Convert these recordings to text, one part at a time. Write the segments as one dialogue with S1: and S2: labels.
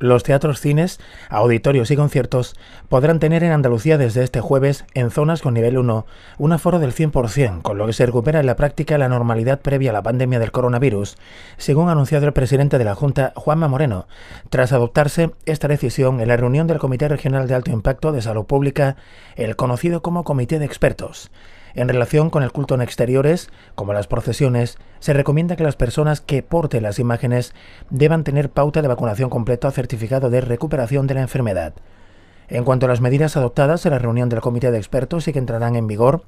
S1: Los teatros, cines, auditorios y conciertos podrán tener en Andalucía desde este jueves, en zonas con nivel 1, un aforo del 100%, con lo que se recupera en la práctica la normalidad previa a la pandemia del coronavirus, según ha anunciado el presidente de la Junta, Juanma Moreno, tras adoptarse esta decisión en la reunión del Comité Regional de Alto Impacto de Salud Pública, el conocido como Comité de Expertos. En relación con el culto en exteriores, como las procesiones, se recomienda que las personas que porten las imágenes deban tener pauta de vacunación completa o certificado de recuperación de la enfermedad. En cuanto a las medidas adoptadas en la reunión del comité de expertos y que entrarán en vigor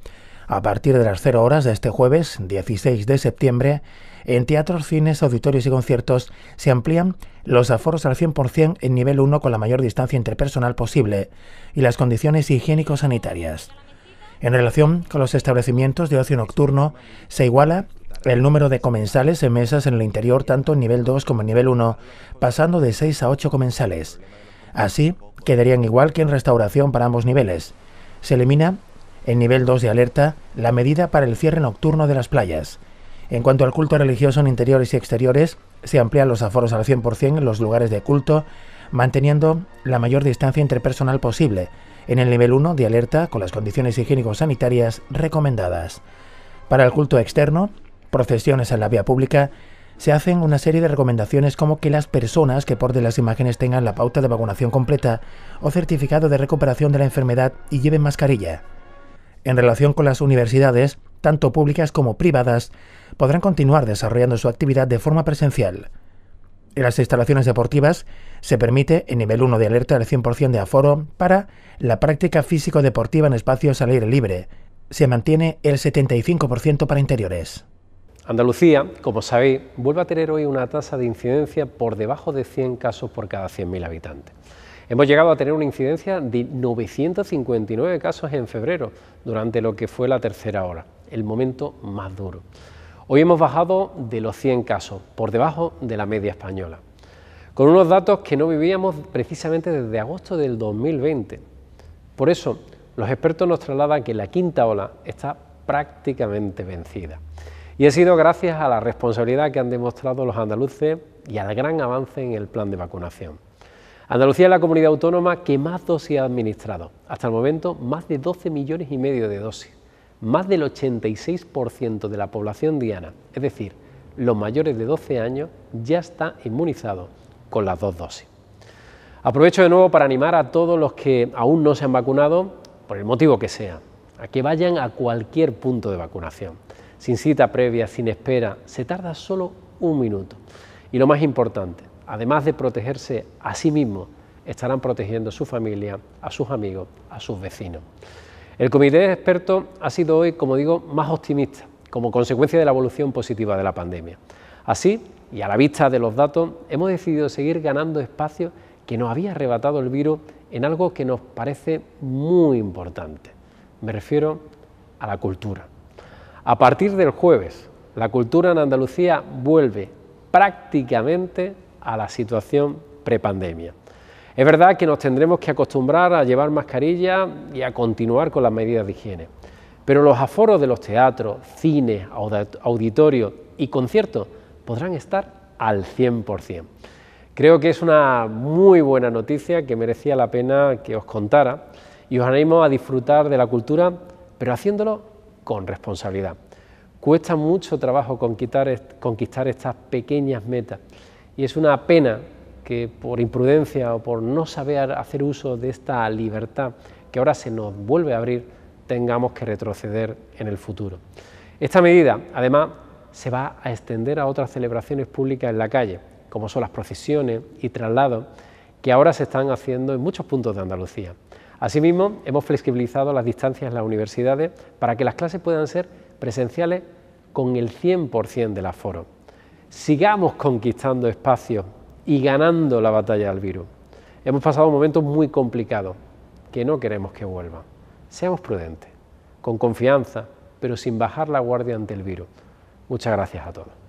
S1: a partir de las 0 horas de este jueves 16 de septiembre, en teatros, cines, auditorios y conciertos se amplían los aforos al 100% en nivel 1 con la mayor distancia interpersonal posible y las condiciones higiénico-sanitarias. En relación con los establecimientos de ocio nocturno, se iguala el número de comensales en mesas en el interior, tanto en nivel 2 como en nivel 1, pasando de 6 a 8 comensales. Así, quedarían igual que en restauración para ambos niveles. Se elimina, en nivel 2 de alerta, la medida para el cierre nocturno de las playas. En cuanto al culto religioso en interiores y exteriores, se amplían los aforos al 100% en los lugares de culto, manteniendo la mayor distancia interpersonal posible, en el nivel 1 de alerta con las condiciones higiénico-sanitarias recomendadas. Para el culto externo, procesiones en la vía pública, se hacen una serie de recomendaciones como que las personas que porten las imágenes tengan la pauta de vacunación completa o certificado de recuperación de la enfermedad y lleven mascarilla. En relación con las universidades, tanto públicas como privadas, podrán continuar desarrollando su actividad de forma presencial. En las instalaciones deportivas se permite en nivel 1 de alerta el 100% de aforo para la práctica físico-deportiva en espacios al aire libre. Se mantiene el 75% para interiores.
S2: Andalucía, como sabéis, vuelve a tener hoy una tasa de incidencia por debajo de 100 casos por cada 100.000 habitantes. Hemos llegado a tener una incidencia de 959 casos en febrero, durante lo que fue la tercera hora, el momento más duro. Hoy hemos bajado de los 100 casos, por debajo de la media española, con unos datos que no vivíamos precisamente desde agosto del 2020. Por eso, los expertos nos trasladan que la quinta ola está prácticamente vencida. Y ha sido gracias a la responsabilidad que han demostrado los andaluces y al gran avance en el plan de vacunación. Andalucía es la comunidad autónoma que más dosis ha administrado, hasta el momento más de 12 millones y medio de dosis más del 86% de la población diana, es decir, los mayores de 12 años, ya está inmunizado con las dos dosis. Aprovecho de nuevo para animar a todos los que aún no se han vacunado, por el motivo que sea, a que vayan a cualquier punto de vacunación. Sin cita previa, sin espera, se tarda solo un minuto. Y lo más importante, además de protegerse a sí mismo, estarán protegiendo a su familia, a sus amigos, a sus vecinos. El comité de expertos ha sido hoy, como digo, más optimista como consecuencia de la evolución positiva de la pandemia. Así, y a la vista de los datos, hemos decidido seguir ganando espacio que nos había arrebatado el virus en algo que nos parece muy importante. Me refiero a la cultura. A partir del jueves, la cultura en Andalucía vuelve prácticamente a la situación prepandemia. Es verdad que nos tendremos que acostumbrar a llevar mascarilla y a continuar con las medidas de higiene, pero los aforos de los teatros, cines, auditorios y conciertos podrán estar al 100%. Creo que es una muy buena noticia que merecía la pena que os contara y os animo a disfrutar de la cultura, pero haciéndolo con responsabilidad. Cuesta mucho trabajo conquistar estas pequeñas metas y es una pena que por imprudencia o por no saber hacer uso de esta libertad que ahora se nos vuelve a abrir, tengamos que retroceder en el futuro. Esta medida, además, se va a extender a otras celebraciones públicas en la calle, como son las procesiones y traslados, que ahora se están haciendo en muchos puntos de Andalucía. Asimismo, hemos flexibilizado las distancias en las universidades para que las clases puedan ser presenciales con el 100% del aforo. Sigamos conquistando espacios y ganando la batalla al virus. Hemos pasado momentos muy complicados que no queremos que vuelvan. Seamos prudentes, con confianza, pero sin bajar la guardia ante el virus. Muchas gracias a todos.